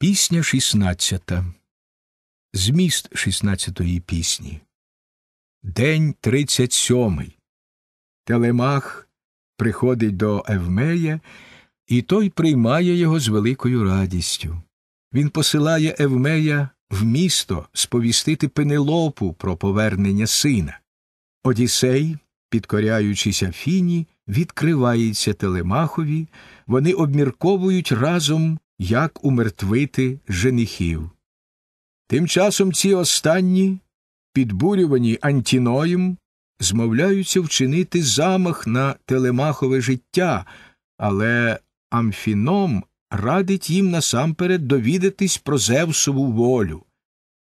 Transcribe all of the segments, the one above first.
Пісня шістнадцята. Зміст шістнадцятої пісні. День тридцять сьомий. Телемах приходить до Евмея, і той приймає його з великою радістю. Він посилає Евмея в місто сповістити Пенелопу про повернення сина. Одіссей, підкоряючись Афіні, відкривається Телемахові, вони обмірковують разом як умертвити женихів. Тим часом ці останні, підбурювані Антіноєм, змовляються вчинити замах на телемахове життя, але Амфіном радить їм насамперед довідатись про Зевсову волю.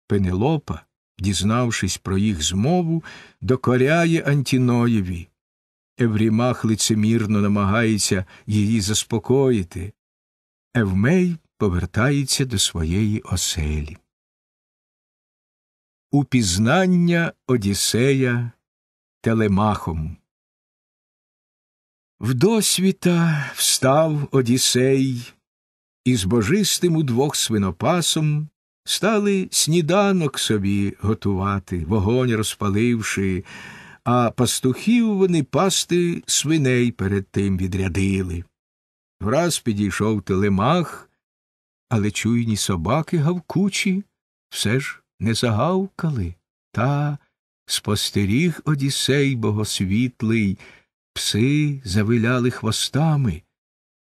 Пенелопа, дізнавшись про їх змову, докоряє Антіноєві. Еврімах лицемірно намагається її заспокоїти, Евмей повертається до своєї оселі. Упізнання Одіссея Телемахом. Вдосвіта встав Одіссей, і з божистим удвох свинопасом стали сніданок собі готувати, вогонь розпаливши, а пастухів вони пасти свиней перед тим відрядили. Враз підійшов телемах, але чуйні собаки гавкучі все ж не загавкали, та спостеріг Одіссей богосвітлий, пси завиляли хвостами,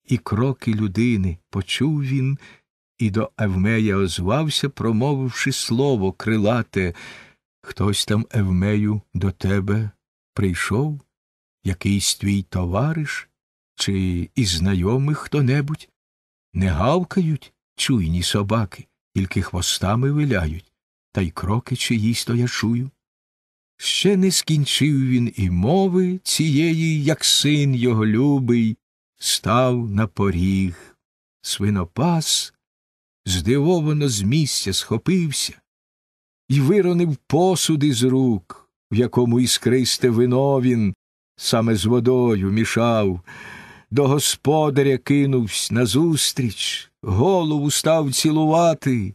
і кроки людини почув він, і до Евмея озвався, промовивши слово крилате. Хтось там, Евмею, до тебе прийшов, якийсь твій товариш. Чи і знайомих хто небудь? Не гавкають чуйні собаки, тільки хвостами виляють, та й кроки чиїсь то я чую. Ще не скінчив він і мови цієї, як син його любий, став на поріг. Свинопас здивовано з місця схопився і виронив посуди з рук, в якому іскристе вино він саме з водою мішав до господаря кинувсь назустріч, голову став цілувати,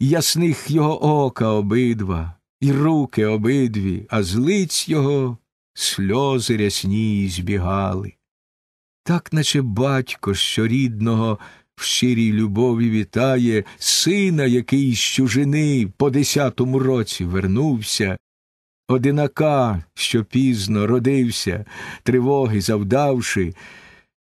ясних його ока обидва, і руки обидві, а злиць його сльози рясні збігали. Так наче батько що рідного в щирій любові вітає сина, який з чужини по десятому році вернувся одинака, що пізно родився, тривоги завдавши,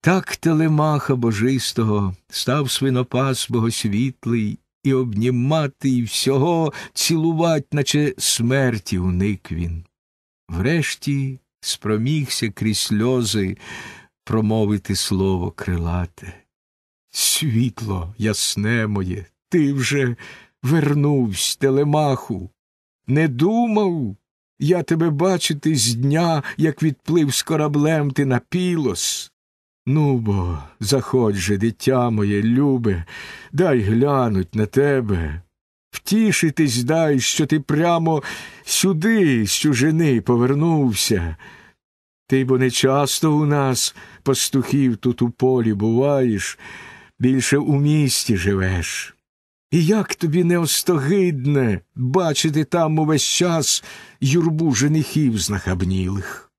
так телемаха божистого став свинопас богосвітлий і обнімати, і всього цілувать, наче смерті уник він. Врешті спромігся крізь сльози промовити слово крилате. Світло ясне моє, ти вже вернувсь, телемаху, не думав, я тебе бачити з дня, як відплив з кораблем ти на пілос. Ну бо, заходь же, дитя моє, любе, дай глянуть на тебе. Втішитись дай, що ти прямо сюди, з чужини, повернувся. Ти бо не часто у нас, пастухів, тут у полі буваєш, більше у місті живеш. І як тобі не остогидне бачити там увесь час юрбу женихів знахабнілих?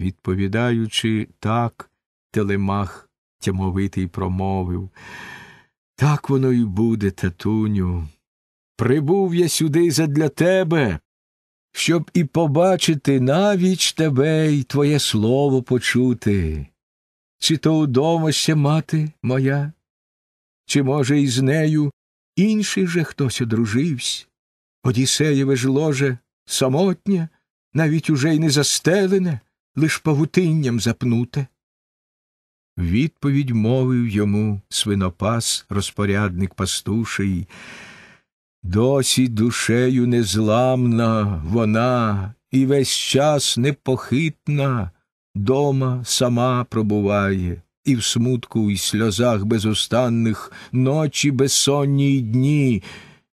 Відповідаючи так, Телемах тямовитий промовив. Так воно і буде, татуню. Прибув я сюди задля тебе, щоб і побачити навіч тебе і твоє слово почути. Чи то удома ще мати моя? чи, може, із нею інший же хтось одружився, Одіссеєве ж ложе самотнє, навіть уже й не застелене, лиш павутинням запнуте. Відповідь мовив йому свинопас, розпорядник пастуший. Досі душею незламна вона і весь час непохитна дома сама пробуває. І в смутку, і сльозах безустанних ночі безсонні й дні,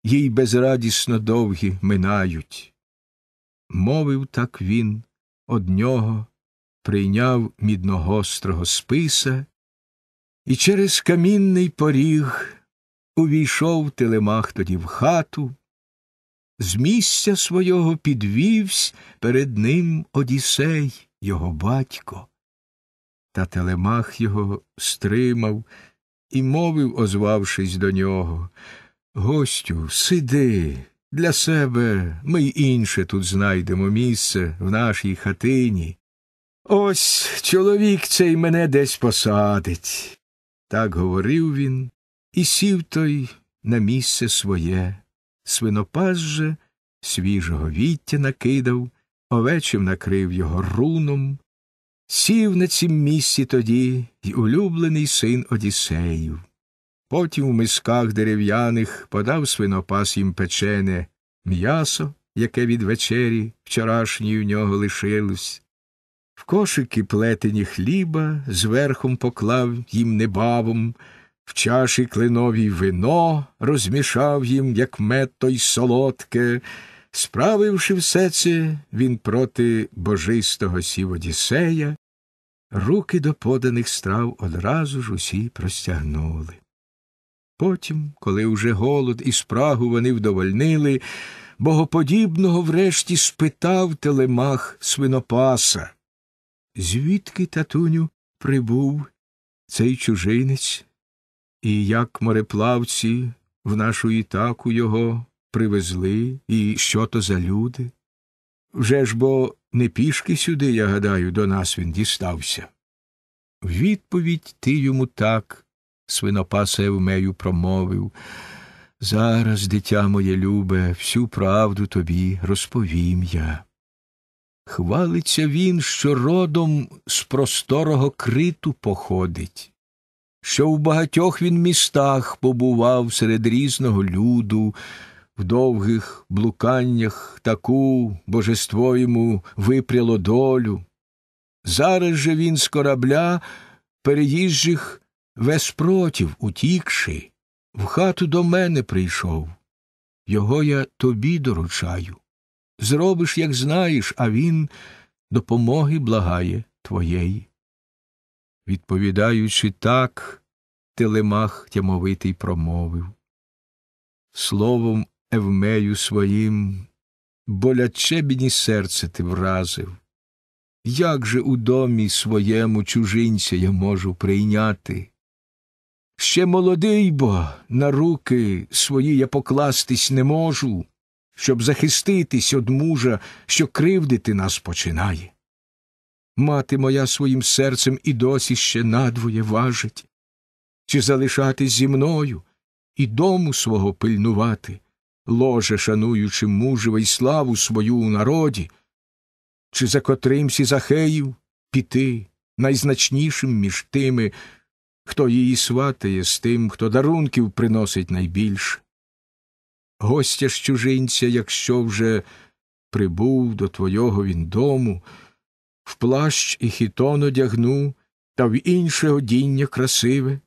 їй безрадісно довгі минають. Мовив так він од нього, прийняв мідногострого списа, і через камінний поріг увійшов телемах тоді в хату, з місця свого підвівсь перед ним Одіссей, його батько. Та телемах його стримав і мовив, озвавшись до нього Гостю, сиди, для себе ми й інше тут знайдемо місце в нашій хатині. Ось чоловік цей мене десь посадить. Так говорив він, і сів той на місце своє. Свинопас же свіжого віття накидав, овечим накрив його руном. Сів на цім місці тоді й улюблений син Одіссеїв. Потім в мисках дерев'яних подав свинопас їм печене м'ясо, яке від вечері вчорашньої в нього лишилось. В кошики плетені хліба зверхом поклав їм небавом, в чаші кленовій вино розмішав їм, як мето й солодке. Справивши все це, він проти божистого сів Одіссея, руки до поданих страв одразу ж усі простягнули. Потім, коли уже голод і спрагу вони вдовольнили, богоподібного врешті спитав телемах свинопаса, звідки, татуню, прибув цей чужинець, і як мореплавці в нашу ітаку його привезли і що то за люди? Вже ж бо не пішки сюди, я гадаю, до нас він дістався. Відповідь ти йому так, свинопасе вмею промовив. Зараз, дитя моє любе, всю правду тобі розповім я. Хвалиться він, що родом з просторого криту походить, що в багатьох він містах побував серед різного люду, в довгих блуканнях таку божество йому випряло долю. Зараз же він з корабля переїжджих веспротів, утікши, в хату до мене прийшов. Його я тобі доручаю. Зробиш, як знаєш, а він допомоги благає твоєї. Відповідаючи так, Телемах тямовитий промовив Словом Евмею своїм, боляче бідні серце ти вразив. Як же у домі своєму чужинця я можу прийняти? Ще молодий бо на руки свої я покластись не можу, щоб захиститись од мужа, що кривдити нас починає. Мати моя своїм серцем і досі ще надвоє важить, чи залишатись зі мною і дому свого пильнувати, ложе, шануючи мужева й славу свою у народі, чи за котримсь котримсі захеїв піти найзначнішим між тими, хто її сватає з тим, хто дарунків приносить найбільше. Гостя ж чужинця, якщо вже прибув до твого він дому, в плащ і хітон одягну, та в інше одіння красиве,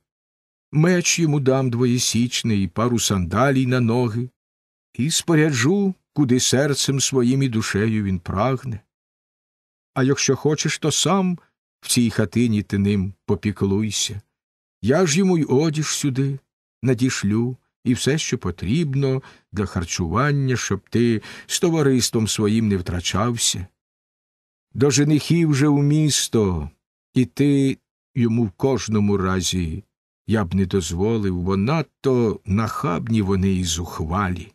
меч йому дам двоєсічний і пару сандалій на ноги, і споряджу, куди серцем своїм і душею він прагне. А якщо хочеш, то сам в цій хатині ти ним попіклуйся. Я ж йому й одіж сюди, надішлю і все, що потрібно для харчування, щоб ти з товариством своїм не втрачався. До женихів же у місто, і ти йому в кожному разі я б не дозволив, бо надто нахабні вони і зухвалі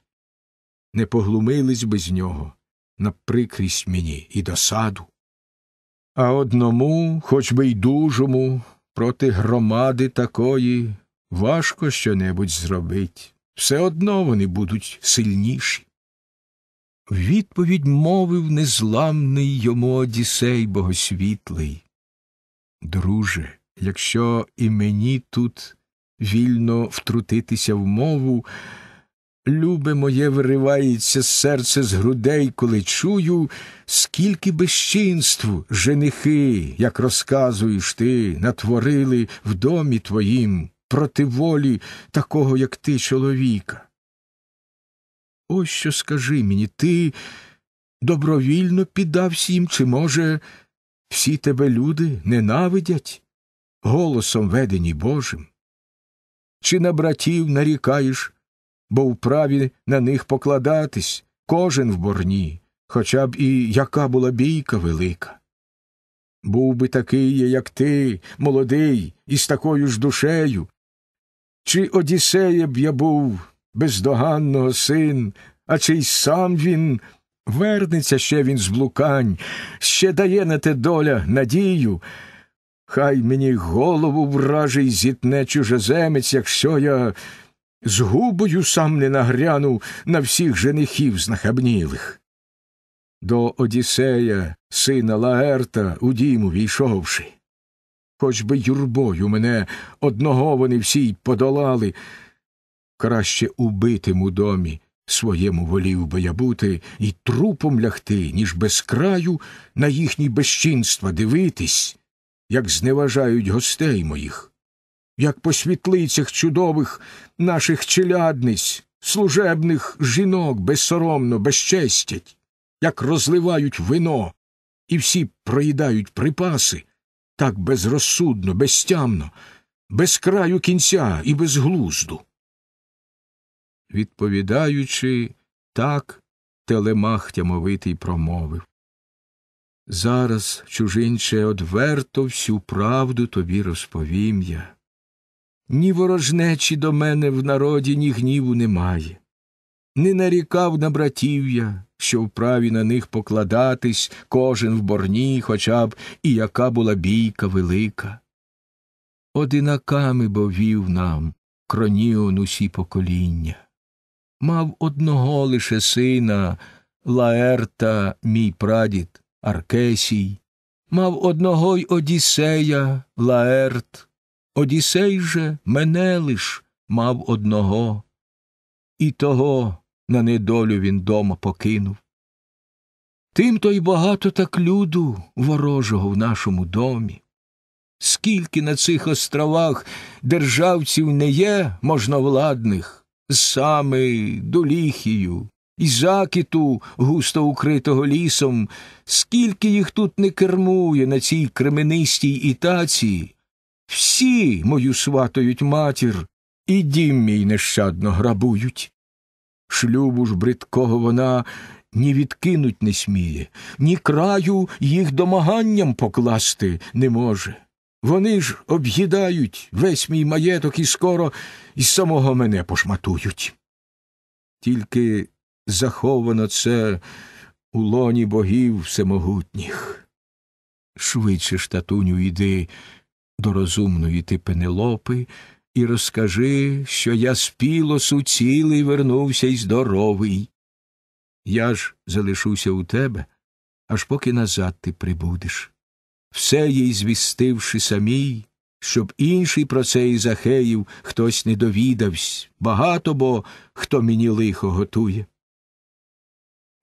не поглумились без нього на прикрість мені і досаду. А одному, хоч би й дужому, проти громади такої важко щонебудь зробить. Все одно вони будуть сильніші. Відповідь мовив незламний йому Одісей богосвітлий. Друже, якщо і мені тут вільно втрутитися в мову, Любе моє виривається серце з грудей, коли чую, скільки безчинству женихи, як розказуєш ти, натворили в домі твоїм проти волі такого, як ти, чоловіка. Ось що скажи мені, ти добровільно піддався їм, чи, може, всі тебе люди ненавидять голосом ведені Божим? Чи на братів нарікаєш? бо вправі на них покладатись кожен в борні, хоча б і яка була бійка велика. Був би такий, як ти, молодий, із такою ж душею. Чи Одіссея б я був бездоганного син, а чи й сам він вернеться ще він з блукань, ще дає на те доля надію. Хай мені голову вражий зітне чужеземець, якщо я з губою сам не нагрянув на всіх женихів знахабнілих. До Одіссея, сина Лаерта, у дім увійшовши. Хоч би юрбою мене одного вони всі й подолали, краще убитим у домі своєму волів би я бути і трупом лягти, ніж без краю на їхні безчинства дивитись, як зневажають гостей моїх як по світлицях чудових наших челядниць, служебних жінок безсоромно безчестять, як розливають вино, і всі проїдають припаси так безрозсудно, безтямно, без краю кінця і без глузду. Відповідаючи, так телемах тямовитий промовив. Зараз, чужинче, одверто всю правду тобі розповім я. Ні ворожнечі до мене в народі, ні гніву немає. Не нарікав на братів я, що вправі на них покладатись кожен в борні, хоча б і яка була бійка велика. Одинаками бо вів нам кроніон усі покоління. Мав одного лише сина Лаерта, мій прадід Аркесій, мав одного й Одіссея Лаерт, Одісей же мене лиш мав одного, і того на недолю він дома покинув. Тим то й багато так люду ворожого в нашому домі. Скільки на цих островах державців не є можновладних, сами доліхію, і закиту густо укритого лісом, скільки їх тут не кермує на цій кременистій ітації, всі мою сватають матір, і дім мій нещадно грабують. Шлюбу ж бридкого вона ні відкинуть не сміє, ні краю їх домаганням покласти не може. Вони ж об'їдають весь мій маєток і скоро і самого мене пошматують. Тільки заховано це у лоні богів всемогутніх. Швидше ж, татуню, іди до розумної ти Пенелопи, і розкажи, що я з суцілий вернувся й здоровий. Я ж залишуся у тебе, аж поки назад ти прибудеш. Все їй звістивши самій, щоб інший про це із Ахеїв хтось не довідавсь, багато бо хто мені лихо готує.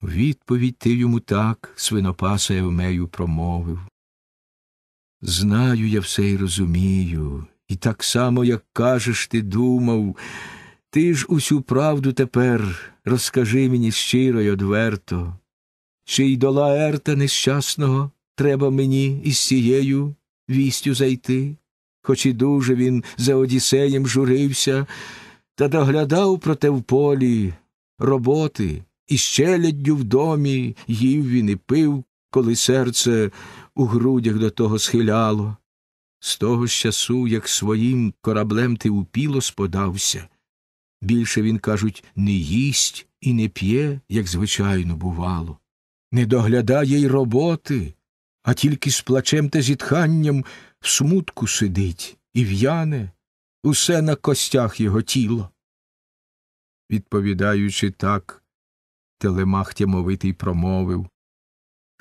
Відповідь ти йому так, свинопаса Евмею промовив. Знаю, я все й розумію, і так само, як кажеш, ти думав. Ти ж усю правду тепер розкажи мені щиро й одверто, чи й до Лаерта нещасного треба мені із цією вістю зайти, хоч і дуже він за Одіссеєм журився та доглядав проте в полі роботи, і щеляддю в домі їв він і пив, коли серце у грудях до того схиляло. З того ж часу, як своїм кораблем ти у сподався. Більше він, кажуть, не їсть і не п'є, як звичайно бувало, не доглядає й роботи, а тільки з плачем та зітханням в смутку сидить і в'яне, усе на костях його тіло. Відповідаючи так, Телемах тямовитий промовив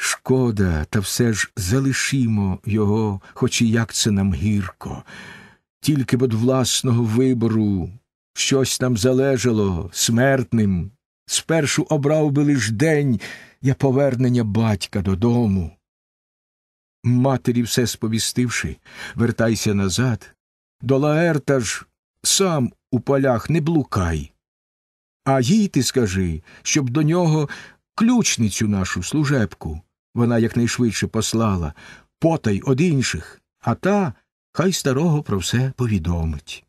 Шкода, та все ж залишімо його, хоч і як це нам гірко. Тільки б від власного вибору щось нам залежало смертним. Спершу обрав би лиш день я повернення батька додому. Матері, все сповістивши, вертайся назад, до Лаерта ж сам у полях не блукай. А їй ти скажи, щоб до нього ключницю нашу служебку вона якнайшвидше послала, потай од інших, а та хай старого про все повідомить.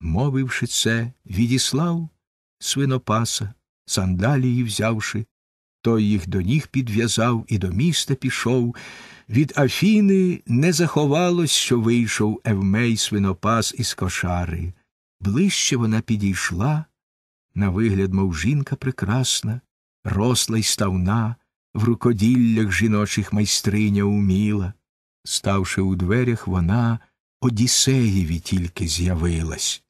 Мовивши це, відіслав свинопаса, сандалії взявши, той їх до ніг підв'язав і до міста пішов. Від Афіни не заховалось, що вийшов Евмей свинопас із кошари. Ближче вона підійшла, на вигляд, мов жінка прекрасна, росла й ставна в рукоділлях жіночих майстриня уміла, ставши у дверях, вона Одіссеєві тільки з'явилась,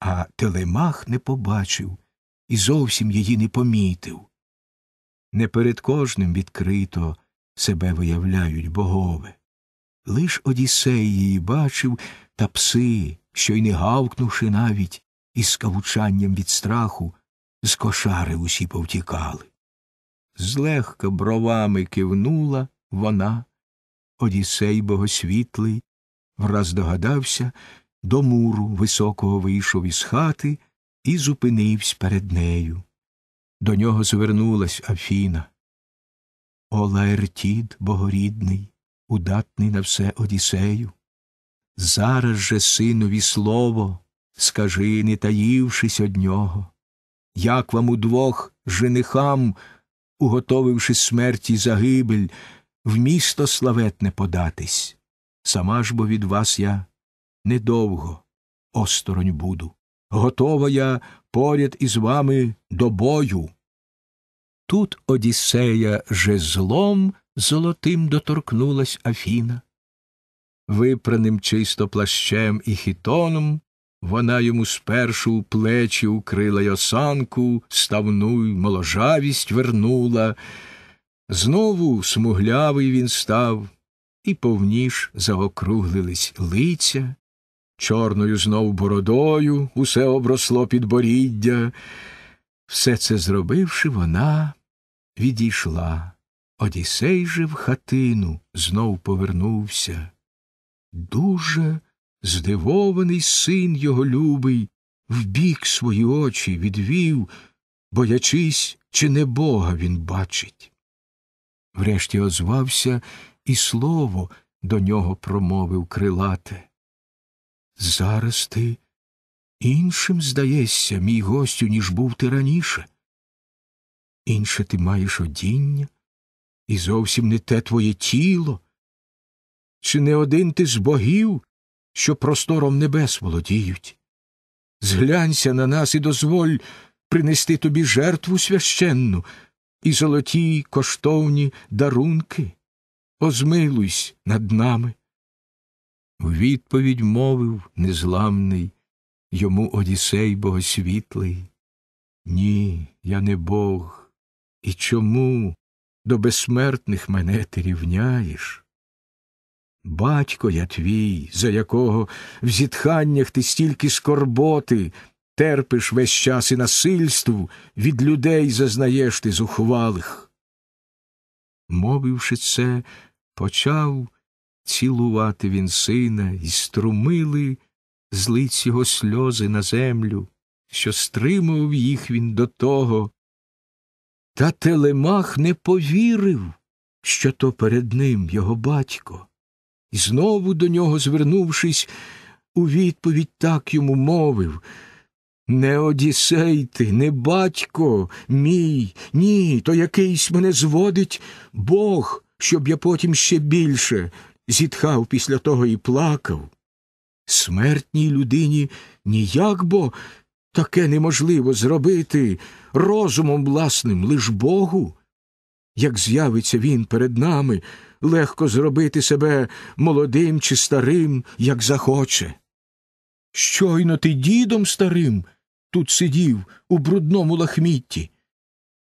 а Телемах не побачив і зовсім її не помітив. Не перед кожним відкрито себе виявляють богове. Лиш Одіссей її бачив та пси, що й не гавкнувши навіть, із кавучанням від страху, з кошари усі повтікали злегка бровами кивнула вона, Одісей богосвітлий, враз догадався, до муру високого вийшов із хати і зупинився перед нею. До нього звернулась Афіна. О Лаертід богорідний, удатний на все Одісею. Зараз же, синові, слово, скажи, не таївшись од нього, як вам удвох женихам уготовивши смерті загибель, в місто славетне податись. Сама ж бо від вас я недовго осторонь буду. Готова я поряд із вами до бою. Тут Одіссея жезлом золотим доторкнулась Афіна. Випраним чисто плащем і хітоном вона йому спершу у плечі укрила й ставну й моложавість вернула. Знову смуглявий він став, і повніж заокруглились лиця, чорною знов бородою усе обросло підборіддя. Все це зробивши, вона відійшла. Одісей же в хатину знов повернувся. Дуже здивований син його любий, вбік свої очі відвів, боячись, чи не бога він бачить. Врешті озвався і слово до нього промовив крилате. Зараз ти іншим, здаєшся, мій гостю, ніж був ти раніше. Інше ти маєш одіння, і зовсім не те твоє тіло. Чи не один ти з богів що простором небес володіють. Зглянься на нас і дозволь принести тобі жертву священну і золоті коштовні дарунки. Озмилуйся над нами. У відповідь мовив незламний йому Одісей богосвітлий. Ні, я не Бог, і чому до безсмертних мене ти рівняєш? Батько я твій, за якого в зітханнях ти стільки скорботи, терпиш весь час і насильству, від людей зазнаєш ти зухвалих. Мовивши це, почав цілувати він сина, і струмили з його сльози на землю, що стримував їх він до того. Та Телемах не повірив, що то перед ним його батько. І знову до нього, звернувшись, у відповідь так йому мовив Не одісей ти, не батько мій, ні, то якийсь мене зводить Бог, щоб я потім ще більше зітхав після того і плакав. Смертній людині ніяк бо таке неможливо зробити розумом власним лиш Богу. Як з'явиться він перед нами, легко зробити себе молодим чи старим, як захоче. Щойно ти дідом старим тут сидів у брудному лахмітті,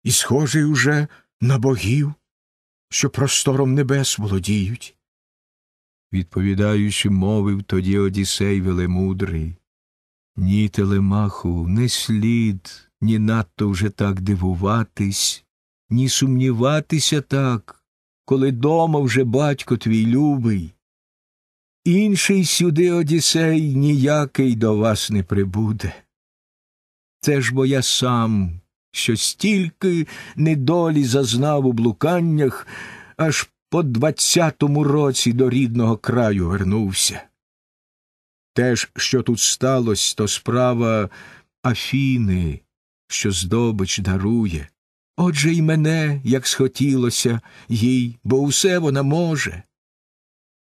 і схожий уже на богів, що простором небес володіють. Відповідаючи, мовив тоді Одісей велемудрий. Ні, телемаху, не слід, ні надто вже так дивуватись, ні сумніватися так, коли дома вже батько твій любий. Інший сюди Одіссей ніякий до вас не прибуде. Це ж бо я сам, що стільки недолі зазнав у блуканнях, аж по двадцятому році до рідного краю вернувся. Те ж, що тут сталося, то справа Афіни, що здобич дарує. Отже і мене, як схотілося їй, бо усе вона може.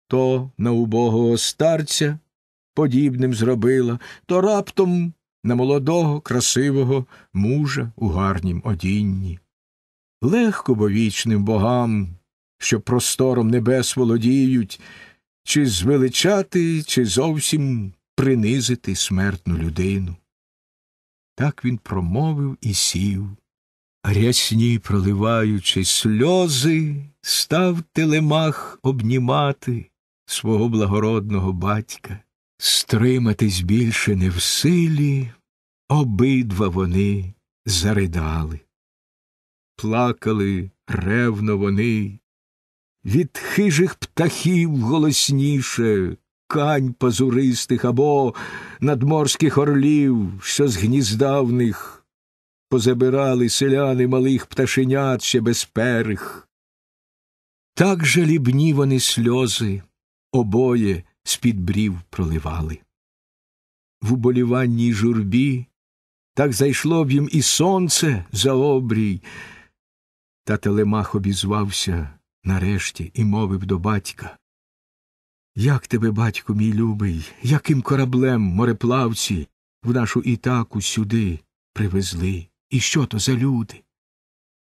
То на убогого старця подібним зробила, то раптом на молодого, красивого мужа у гарнім одінні. Легко бо вічним богам, що простором небес володіють, чи звеличати, чи зовсім принизити смертну людину. Так він промовив і сів. Рясні, проливаючи сльози, став телемах обнімати свого благородного батька, стриматись більше не в силі, обидва вони заридали. Плакали ревно вони, від хижих птахів голосніше, кань пазуристих або надморських орлів, що з гніздавних позабирали селяни малих пташенят ще без Так жалібні вони сльози обоє з під брів проливали. В уболіванній журбі так зайшло б їм і сонце за обрій. Та Телемах обізвався нарешті і мовив до батька. Як тебе, батько мій любий, яким кораблем мореплавці в нашу ітаку сюди привезли? І що то за люди?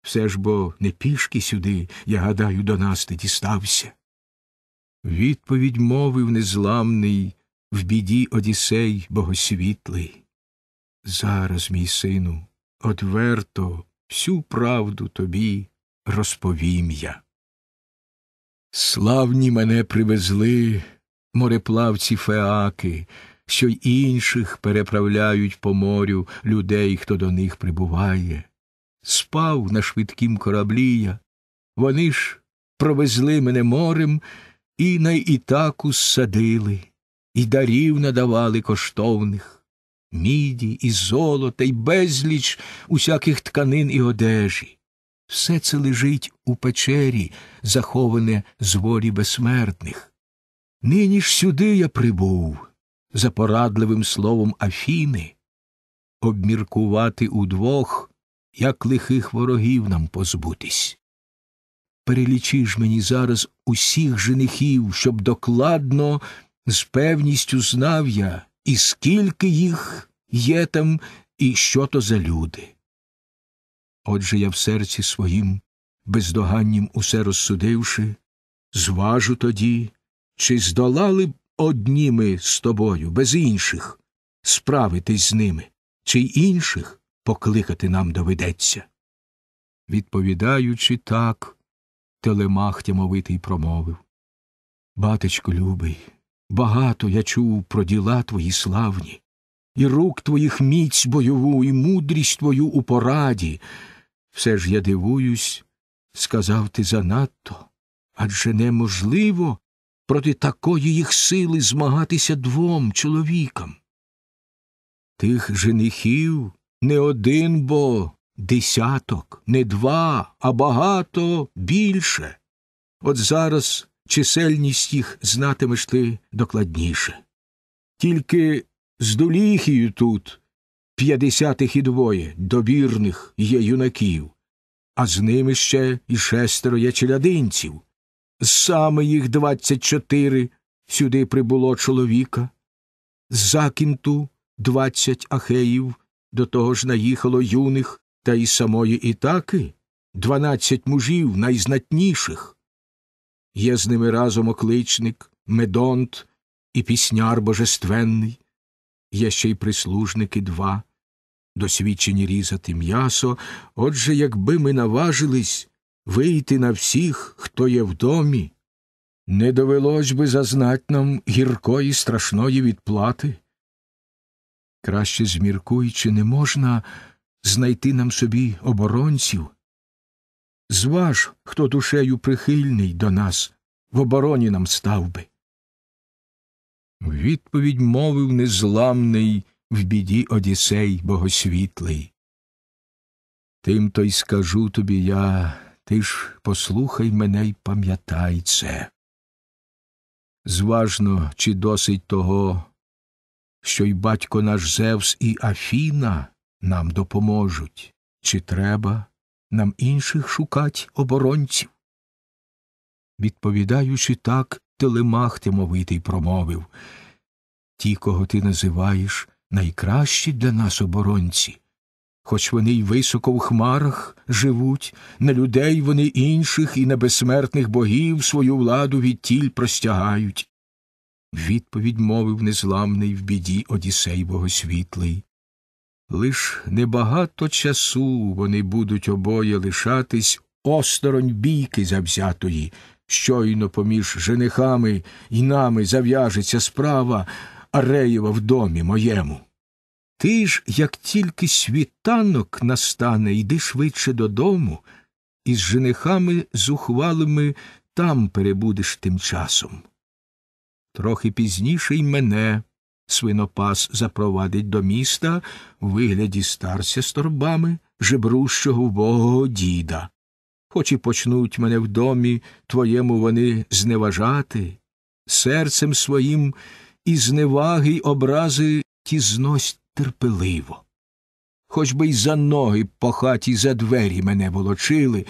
Все ж бо не пішки сюди, я гадаю, до нас ти дістався. Відповідь мовив незламний в біді Одіссей богосвітлий. Зараз, мій сину, одверто всю правду тобі розповім я. Славні мене привезли мореплавці феаки що й інших переправляють по морю людей, хто до них прибуває. Спав на швидкім кораблі я, вони ж провезли мене морем і на ітаку садили, і дарів надавали коштовних міді, і золота, і безліч усяких тканин і одежі. Все це лежить у печері, заховане з волі безсмертних. Нині ж сюди я прибув, за порадливим словом Афіни, обміркувати удвох, як лихих ворогів нам позбутись. Перелічи ж мені зараз усіх женихів, щоб докладно, з певністю знав я, і скільки їх є там, і що то за люди. Отже я в серці своїм, бездоганнім усе розсудивши, зважу тоді, чи здолали б одні ми з тобою, без інших, справитись з ними, чи інших покликати нам доведеться. Відповідаючи так, телемах тямовитий промовив Батечко любий, багато я чув про діла твої славні, і рук твоїх міць бойову, і мудрість твою у пораді. Все ж я дивуюсь, сказав ти занадто, адже неможливо проти такої їх сили змагатися двом чоловікам. Тих женихів не один бо десяток, не два, а багато більше. От зараз чисельність їх знатимеш ти докладніше. Тільки з доліхію тут п'ятдесятих і двоє добірних є юнаків, а з ними ще і шестеро є челядинців, Саме їх двадцять чотири сюди прибуло чоловіка, з закінту двадцять ахеїв, до того ж наїхало юних та й самої Ітаки, дванадцять мужів найзнатніших. Є з ними разом окличник, медонт і пісняр божественний, є ще й прислужники два, досвідчені різати м'ясо, отже, якби ми наважились вийти на всіх, хто є в домі, не довелось би зазнать нам гіркої страшної відплати. Краще зміркуючи, не можна знайти нам собі оборонців. Зваж, хто душею прихильний до нас, в обороні нам став би. Відповідь мовив незламний в біді Одіссей богосвітлий. Тим то й скажу тобі я, ти ж послухай мене й пам'ятай це. Зважно, чи досить того, що й батько наш Зевс і Афіна нам допоможуть, чи треба нам інших шукать оборонців? Відповідаючи так, Телемах Тимовитий промовив Ті, кого ти називаєш, найкращі для нас оборонці хоч вони й високо в хмарах живуть, на людей вони інших і на безсмертних богів свою владу відтіль простягають. Відповідь мовив незламний в біді Одісей богосвітлий. Лиш небагато часу вони будуть обоє лишатись осторонь бійки завзятої, щойно поміж женихами і нами зав'яжеться справа Ареєва в домі моєму. Ти ж, як тільки світанок настане, йди швидше додому, і з женихами зухвалими там перебудеш тим часом. Трохи пізніше й мене свинопас запровадить до міста в вигляді старця з торбами, жебрущого вбогого діда. Хоч і почнуть мене в домі твоєму вони зневажати, серцем своїм і зневаги й образи ті зносять терпеливо. Хоч би й за ноги по хаті за двері мене волочили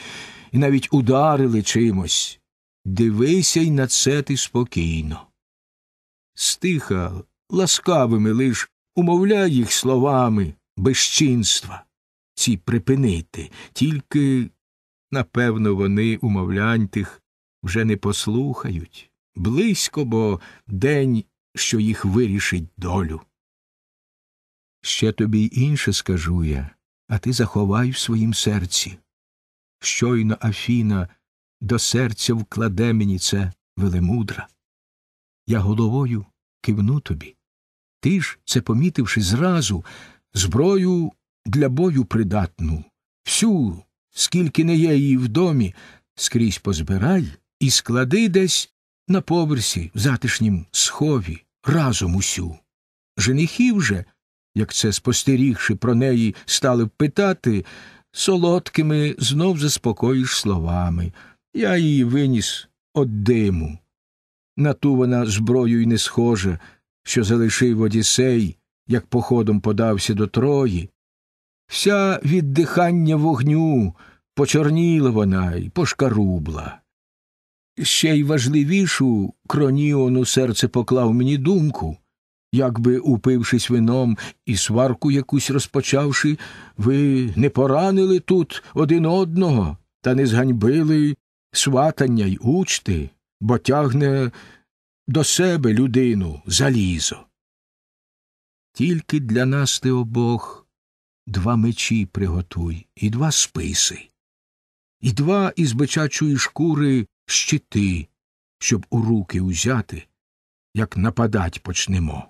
і навіть ударили чимось. Дивися й на це ти спокійно. Стиха, ласкавими лиш умовляй їх словами безчинства. Ці припинити, тільки, напевно, вони умовлянь тих вже не послухають близько, бо день, що їх вирішить долю. Ще тобі й інше скажу я, а ти заховай в своїм серці. Щойно Афіна до серця вкладе мені це велемудра. Я головою кивну тобі. Ти ж, це помітивши зразу, зброю для бою придатну, всю, скільки не є її в домі, скрізь позбирай і склади десь на поверсі, в затишнім схові, разом усю. Женихів же як це спостерігши про неї, стали питати, солодкими знов заспокоїш словами. Я її виніс од диму. На ту вона зброю й не схожа, що залишив одісей, як походом подався до Трої. Вся віддихання вогню почорніла вона й пошкарубла. Ще й важливішу кроніону серце поклав мені думку, якби упившись вином і сварку якусь розпочавши, ви не поранили тут один одного та не зганьбили сватання й учти, бо тягне до себе людину залізо. Тільки для нас ти обох два мечі приготуй і два списи, і два із бичачої шкури щити, щоб у руки узяти, як нападать почнемо.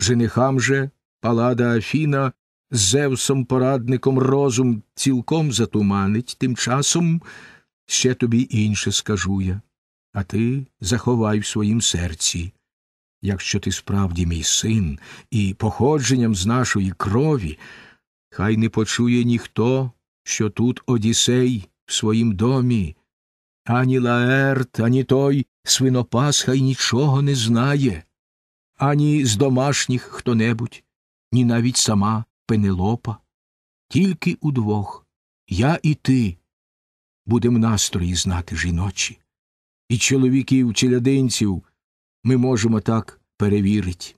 Женихам же палада Афіна з Зевсом порадником розум цілком затуманить, тим часом ще тобі інше скажу я, а ти заховай в своїм серці. Якщо ти справді мій син і походженням з нашої крові, хай не почує ніхто, що тут Одіссей в своїм домі, ані Лаерт, ані той свинопас хай нічого не знає ані з домашніх хто небудь, ні навіть сама Пенелопа. Тільки удвох я і ти будем настрої знати жіночі. І чоловіків челядинців ми можемо так перевірить.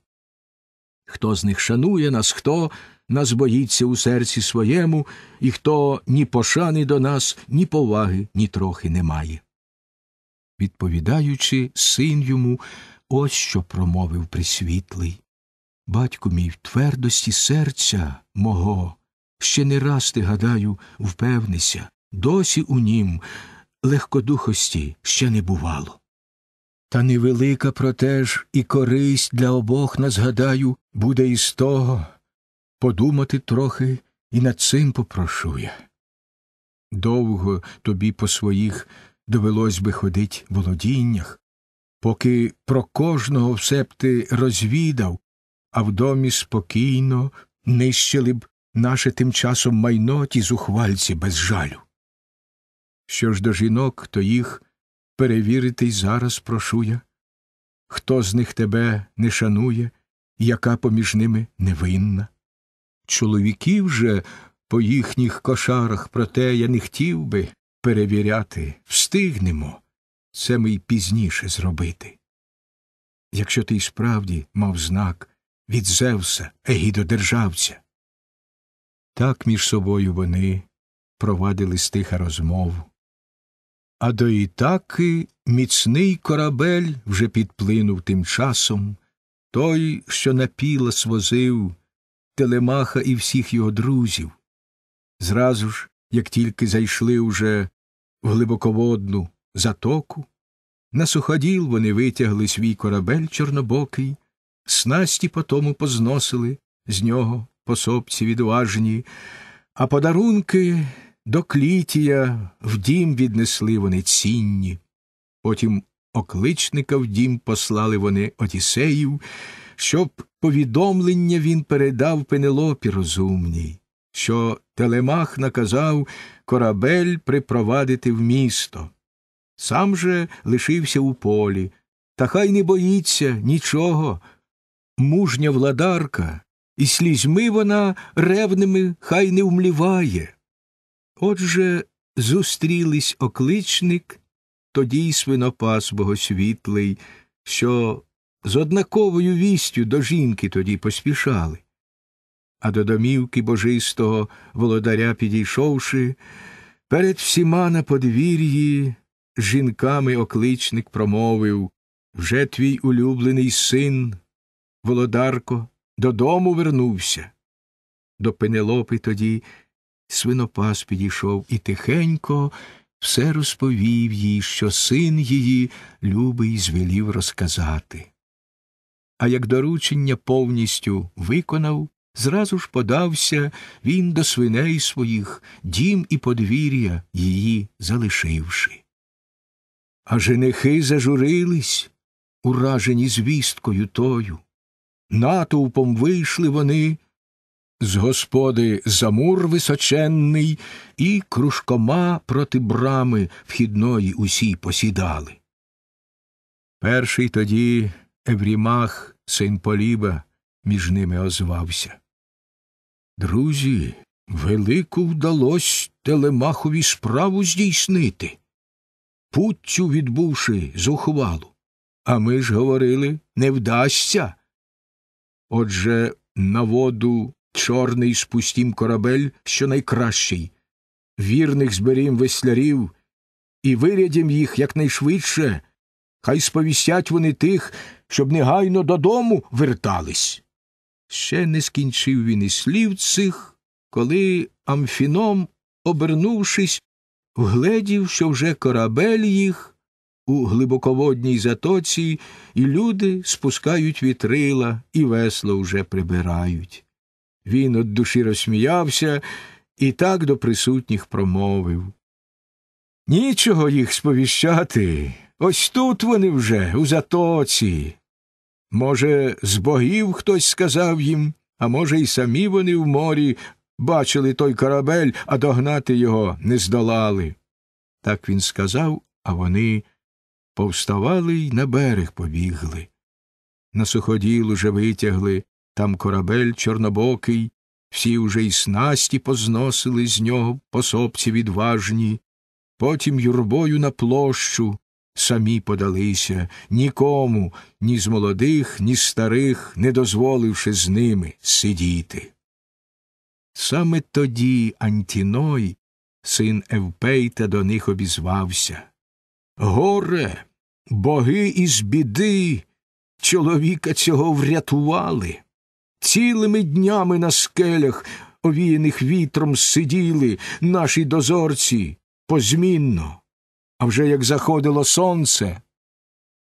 Хто з них шанує нас, хто нас боїться у серці своєму, і хто ні пошани до нас, ні поваги, ні трохи не має. Відповідаючи, син йому Ось що промовив присвітлий. Батьку мій в твердості серця мого, ще не раз ти, гадаю, впевнися, досі у нім легкодухості ще не бувало. Та невелика, проте ж і користь для обох нас, гадаю, буде із того подумати трохи і над цим попрошу я. Довго тобі по своїх довелось би ходить володіннях, поки про кожного все б ти розвідав, а в домі спокійно нищили б наше тим часом майно ті зухвальці без жалю. Що ж до жінок, то їх перевірити й зараз прошу я, хто з них тебе не шанує, яка поміж ними невинна. Чоловіків же по їхніх кошарах, проте я не хотів би перевіряти, встигнемо це ми й пізніше зробити. Якщо ти й справді мав знак від Зевса, егідодержавця. Так між собою вони провадили стиха розмову. А до Ітаки міцний корабель вже підплинув тим часом, той, що на пілас возив Телемаха і всіх його друзів. Зразу ж, як тільки зайшли уже в глибоководну затоку. На суходіл вони витягли свій корабель чорнобокий, снасті потому позносили з нього пособці відважні, а подарунки до клітія в дім віднесли вони цінні. Потім окличника в дім послали вони одісеїв, щоб повідомлення він передав Пенелопі розумній, що Телемах наказав корабель припровадити в місто сам же лишився у полі, та хай не боїться нічого. Мужня владарка, і слізьми вона ревними хай не вмліває. Отже, зустрілись окличник, тоді й свинопас богосвітлий, що з однаковою вістю до жінки тоді поспішали. А до домівки божистого володаря підійшовши, перед всіма на подвір'ї жінками окличник промовив Вже твій улюблений син, володарко, додому вернувся. До Пенелопи тоді свинопас підійшов і тихенько все розповів їй, що син її любий звелів розказати. А як доручення повністю виконав, зразу ж подався він до свиней своїх, дім і подвір'я її залишивши. А женихи зажурились, уражені звісткою тою. Натовпом вийшли вони. З господи замур височенний, і кружкома проти брами вхідної усі посідали. Перший тоді Еврімах, син Поліба, між ними озвався. Друзі, велику вдалось телемахові справу здійснити. Путтю відбувши зухвалу. А ми ж говорили не вдасться. Отже, на воду чорний спустім корабель, що найкращий. Вірних зберім веслярів і вирядім їх якнайшвидше, хай сповістять вони тих, щоб негайно додому вертались. Ще не скінчив він і слів цих, коли Амфіном, обернувшись, вгледів, що вже корабель їх у глибоководній затоці, і люди спускають вітрила, і весло вже прибирають. Він от душі розсміявся і так до присутніх промовив. Нічого їх сповіщати. Ось тут вони вже, у затоці. Може, з богів хтось сказав їм, а може, і самі вони в морі бачили той корабель, а догнати його не здолали. Так він сказав, а вони повставали й на берег побігли. На суходіл уже витягли, там корабель чорнобокий, всі уже й снасті позносили з нього пособці відважні, потім юрбою на площу самі подалися, нікому, ні з молодих, ні старих, не дозволивши з ними сидіти. Саме тоді Антіной, син Евпейта, до них обізвався. Горе, боги із біди чоловіка цього врятували. Цілими днями на скелях, овіяних вітром, сиділи наші дозорці позмінно. А вже як заходило сонце,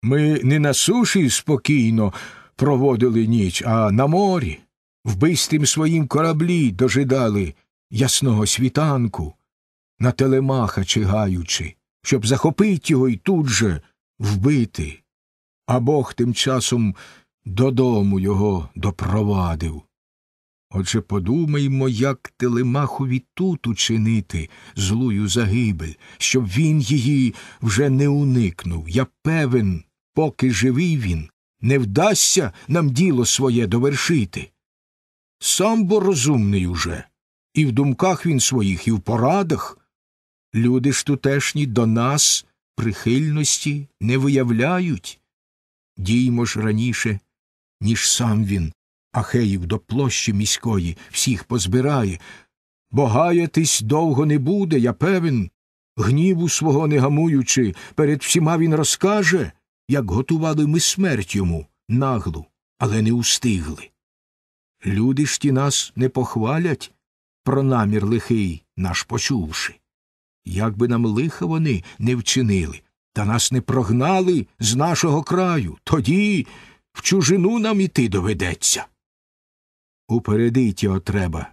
ми не на суші спокійно проводили ніч, а на морі вбистим своїм кораблі дожидали ясного світанку, на телемаха чигаючи, щоб захопить його і тут же вбити. А Бог тим часом додому його допровадив. Отже, подумаймо, як телемахові тут учинити злую загибель, щоб він її вже не уникнув. Я певен, поки живий він, не вдасться нам діло своє довершити сам бо розумний уже, і в думках він своїх, і в порадах. Люди ж тутешні до нас прихильності не виявляють. Діймо ж раніше, ніж сам він, Ахеїв до площі міської всіх позбирає, бо гаятись довго не буде, я певен, гніву свого не гамуючи, перед всіма він розкаже, як готували ми смерть йому наглу, але не устигли. Люди ж ті нас не похвалять, про намір лихий наш почувши. Як би нам лиха вони не вчинили, та нас не прогнали з нашого краю, тоді в чужину нам іти доведеться. Упередить його треба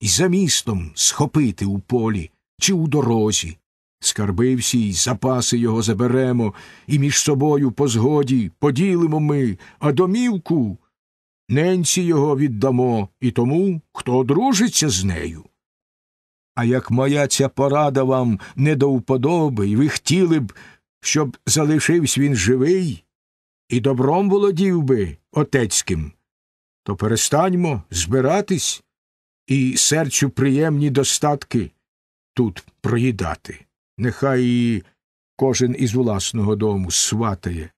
і за містом схопити у полі чи у дорозі. Скарби всі й запаси його заберемо, і між собою по згоді поділимо ми, а домівку Ненці його віддамо і тому, хто одружиться з нею. А як моя ця порада вам не до вподоби, і ви хотіли б, щоб залишився він живий і добром володів би отецьким, то перестаньмо збиратись і серцю приємні достатки тут проїдати. Нехай і кожен із власного дому сватає,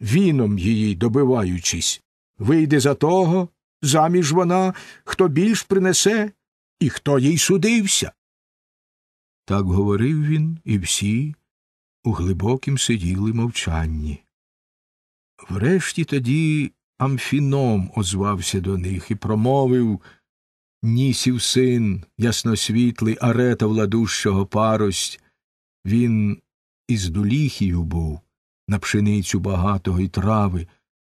віном її добиваючись. Вийде за того, заміж вона, хто більш принесе і хто їй судився. Так говорив він, і всі у глибокім сиділи мовчанні. Врешті тоді Амфіном озвався до них і промовив Нісів син, ясносвітлий, арета владущого парость. Він із Дуліхію був, на пшеницю багатого і трави,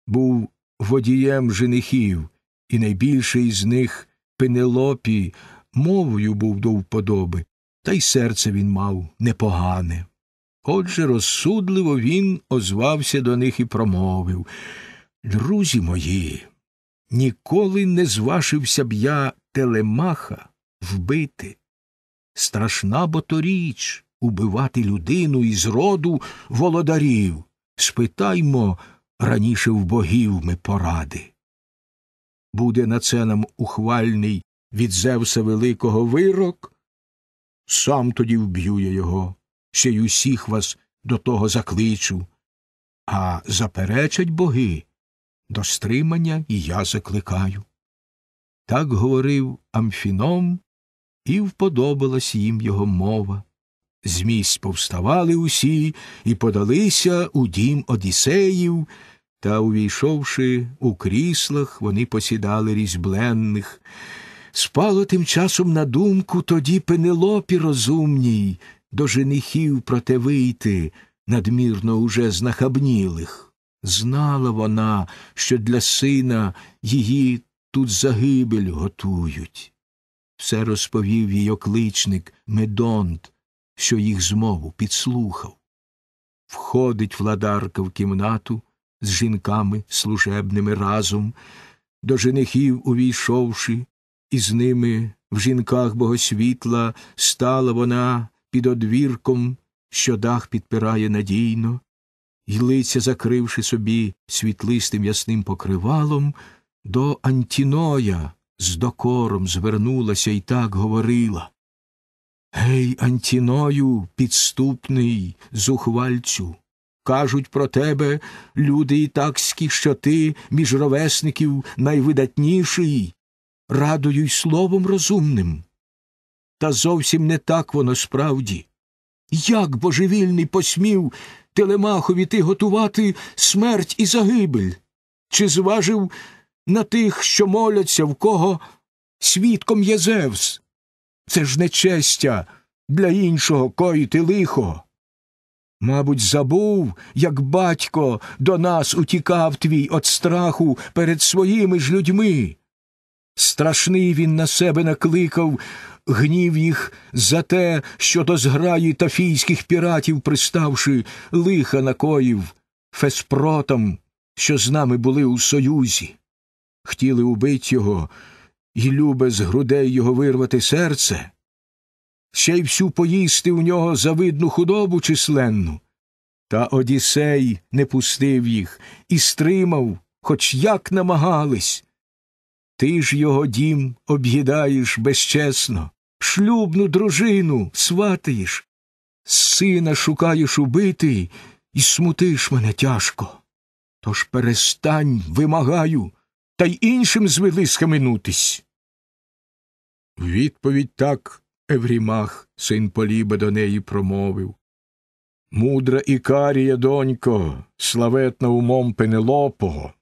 був водієм женихів, і найбільший з них Пенелопі, мовою був до вподоби, та й серце він мав непогане. Отже, розсудливо він озвався до них і промовив Друзі мої, ніколи не зважився б я телемаха вбити. Страшна бо то річ убивати людину із роду володарів. Спитаймо раніше в богів ми поради. Буде на це нам ухвальний від Зевса Великого вирок, сам тоді вб'ю я його, ще й усіх вас до того закличу, а заперечать боги, до стримання і я закликаю. Так говорив Амфіном, і вподобалась їм його мова. Змість повставали усі і подалися у дім Одісеїв, та, увійшовши у кріслах, вони посідали різьбленних. Спало тим часом на думку тоді пенелопі розумній, до женихів проте вийти, надмірно уже знахабнілих. Знала вона, що для сина її тут загибель готують. Все розповів їй окличник Медонт, що їх змову підслухав. Входить владарка в кімнату з жінками служебними разом, до женихів увійшовши, і з ними в жінках богосвітла стала вона під одвірком, що дах підпирає надійно, й лиця, закривши собі світлистим ясним покривалом, до Антіноя з докором звернулася і так говорила. Гей, Антіною, підступний, зухвальцю, Кажуть про тебе люди ітакські, що ти між ровесників найвидатніший, радою словом розумним. Та зовсім не так воно справді. Як божевільний посмів Телемахові ти готувати смерть і загибель? Чи зважив на тих, що моляться, в кого свідком є Зевс? Це ж нечестя для іншого коїти лихо. Мабуть, забув, як батько до нас утікав твій від страху перед своїми ж людьми. Страшний він на себе накликав, гнів їх за те, що до зграї тафійських піратів, приставши, лиха накоїв, феспротам, що з нами були у союзі. Хтіли убить його і любе з грудей його вирвати серце ще й всю поїсти у нього завидну худобу численну. Та одісей не пустив їх і стримав, хоч як намагались. Ти ж його дім об'їдаєш безчесно, шлюбну дружину сватаєш, сина шукаєш убити і смутиш мене тяжко. Тож перестань, вимагаю, та й іншим звели схаменутись. Відповідь так Еврімах, син Поліба, до неї промовив. Мудра Ікарія, донько, славетна умом Пенелопого.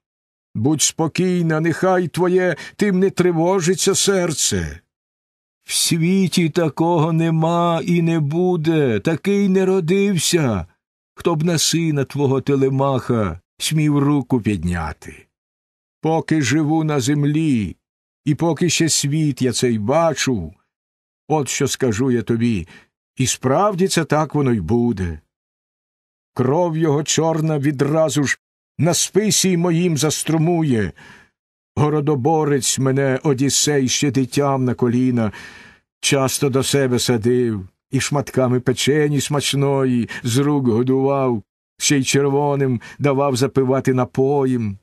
Будь спокійна, нехай твоє тим не тривожиться серце. В світі такого нема і не буде, такий не родився. Хто б на сина твого телемаха смів руку підняти. Поки живу на землі, і поки ще світ я цей бачу, От що скажу я тобі, і справді це так воно й буде. Кров його чорна відразу ж на списі моїм заструмує. Городоборець мене Одіссей ще дитям на коліна, часто до себе садив, і шматками печені смачної з рук годував, ще й червоним давав запивати напоєм.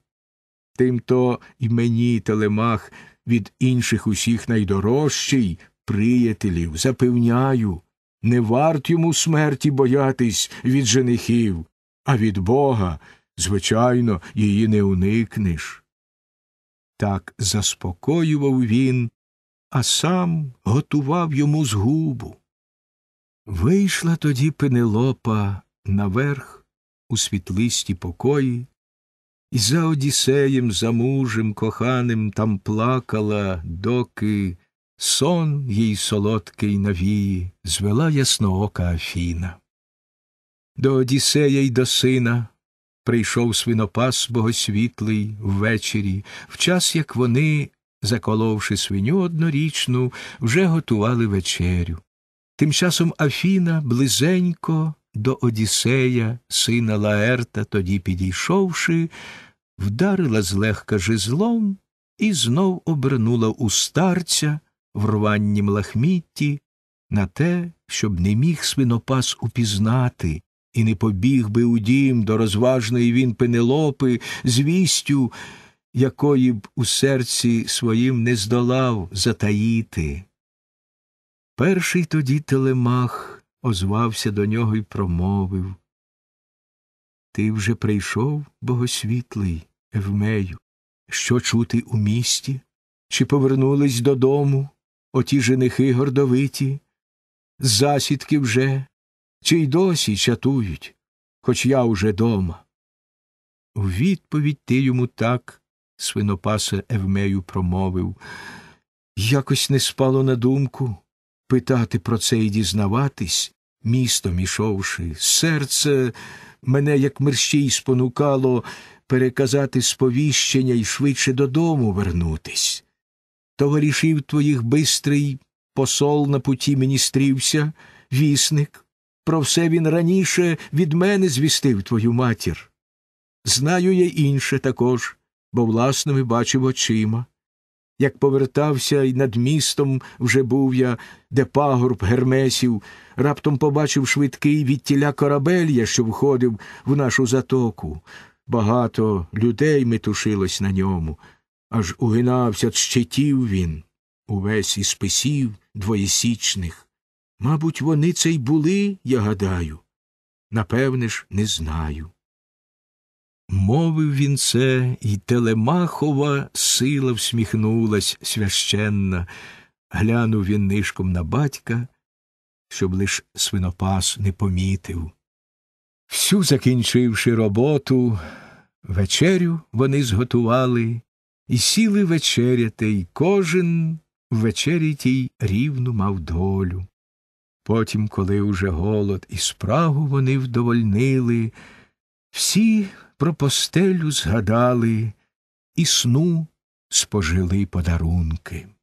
то і мені телемах від інших усіх найдорожчий приятелів, запевняю, не варт йому смерті боятись від женихів, а від бога, звичайно, її не уникнеш. Так заспокоював він, а сам готував йому згубу. Вийшла тоді Пенелопа наверх у світлисті покої, і за Одіссеєм, за мужем коханим там плакала, доки сон їй солодкий навії, звела ясноока Афіна. До Одіссея й до сина прийшов свинопас богосвітлий ввечері, в час як вони, заколовши свиню однорічну, вже готували вечерю. Тим часом Афіна близенько до Одіссея, сина Лаерта, тоді підійшовши, вдарила злегка жезлом і знов обернула у старця, в рваннім лахмітті, на те, щоб не міг свинопас упізнати і не побіг би у дім до розважної він пенелопи, звістю, якої б у серці своїм не здолав затаїти. Перший тоді телемах озвався до нього і промовив Ти вже прийшов, богосвітлий, Евмею, що чути у місті? Чи повернулись додому? оті женихи гордовиті, засідки вже, чи й досі чатують, хоч я уже дома. У відповідь ти йому так, свинопаса Евмею промовив, якось не спало на думку питати про це і дізнаватись, місто мішовши, серце мене, як мерщій, спонукало переказати сповіщення і швидше додому вернутись товаришів твоїх бистрий посол на путі мені стрівся, вісник. Про все він раніше від мене звістив твою матір. Знаю я інше також, бо власними бачив очима. Як повертався і над містом вже був я, де пагорб гермесів, раптом побачив швидкий відтіля я що входив в нашу затоку. Багато людей метушилось на ньому аж угинався щитів він, увесь із писів двоєсічних. Мабуть, вони це й були, я гадаю, напевне ж, не знаю. Мовив він це, і Телемахова сила всміхнулась священна. Глянув він нишком на батька, щоб лиш свинопас не помітив. Всю закінчивши роботу, вечерю вони зготували і сіли вечеряти, й кожен в вечері тій рівну мав долю. Потім, коли уже голод і спрагу вони вдовольнили, всі про постелю згадали і сну спожили подарунки.